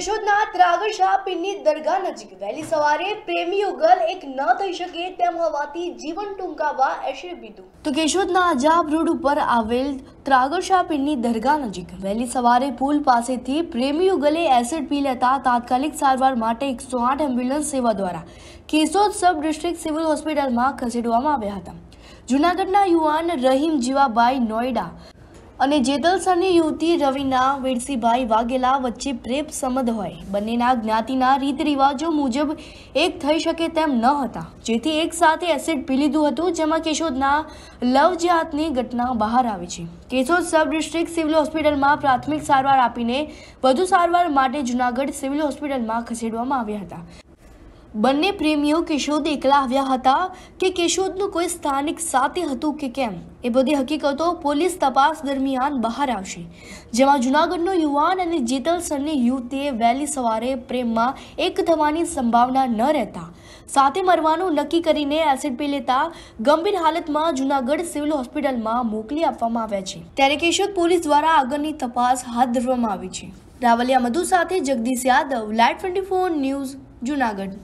કેશોદના ત્રાગડ શાહ પીરની દરગાહ નજીક વહેલી સવારે પ્રેમી યુગલ એક ન થઈ શકે તેમ હોવાથી જીવન ટૂંકાવા એશે તો કેશોદના અજાબ રોડ ઉપર આવેલ ત્રાગડ શાહ દરગાહ નજીક વહેલી સવારે પુલ પાસેથી પ્રેમી યુગલે એસિડ પી લેતા તાત્કાલિક સારવાર માટે એકસો આઠ એમ્બ્યુલન્સ સેવા દ્વારા કેશોદ સબ ડિસ્ટ્રિક્ટ સિવિલ હોસ્પિટલમાં ખસેડવામાં આવ્યા હતા જૂનાગઢના યુવાન રહીમ જીવાબાઈ નોઈડા અને જેતલસરની યુવતી રવિના વીરસીભાઈ વાઘેલા વચ્ચે પ્રેમ સંબંધ હોય બંનેના જ્ઞાતિના રીત રિવાજો મુજબ એક થઈ શકે તેમ ન હતા જેથી એક સાથે એસિડ પી લીધું હતું જેમાં કેશોદના લવજયાતની ઘટના બહાર આવી છે કેશોદ સબ ડિસ્ટ્રિક્ટ સિવિલ હોસ્પિટલમાં પ્રાથમિક સારવાર આપીને વધુ સારવાર માટે જૂનાગઢ સિવિલ હોસ્પિટલમાં ખસેડવામાં આવ્યા હતા બંને પ્રેમીઓ કિશોદ એકલા આવ્યા હતા કે કિશોદનું કોઈ સ્થાનિક સાથે હતું કે કેમ એ બધી હકીકતો પોલીસ તપાસ દરમિયાન બહાર આવશે જેમાં જુનાગઢનો યુવાન અને જીતલ સરની યુવતીએ વહેલી સવારે પ્રેમમાં એક થવાની સંભાવના ન રહેતા સાથે મરવાનું નક્કી કરીને એસિડ પી લેતા ગંભીર હાલતમાં જુનાગઢ સિવિલ હોસ્પિટલમાં મોકલી આપવામાં આવ્યા છે ત્યારે કિશોદ પોલીસ દ્વારા આગળની તપાસ હાથ ધરવામાં આવી છે રાવલિયા મધુ સાથે Jagdish Yadav light twenty four news Junagadh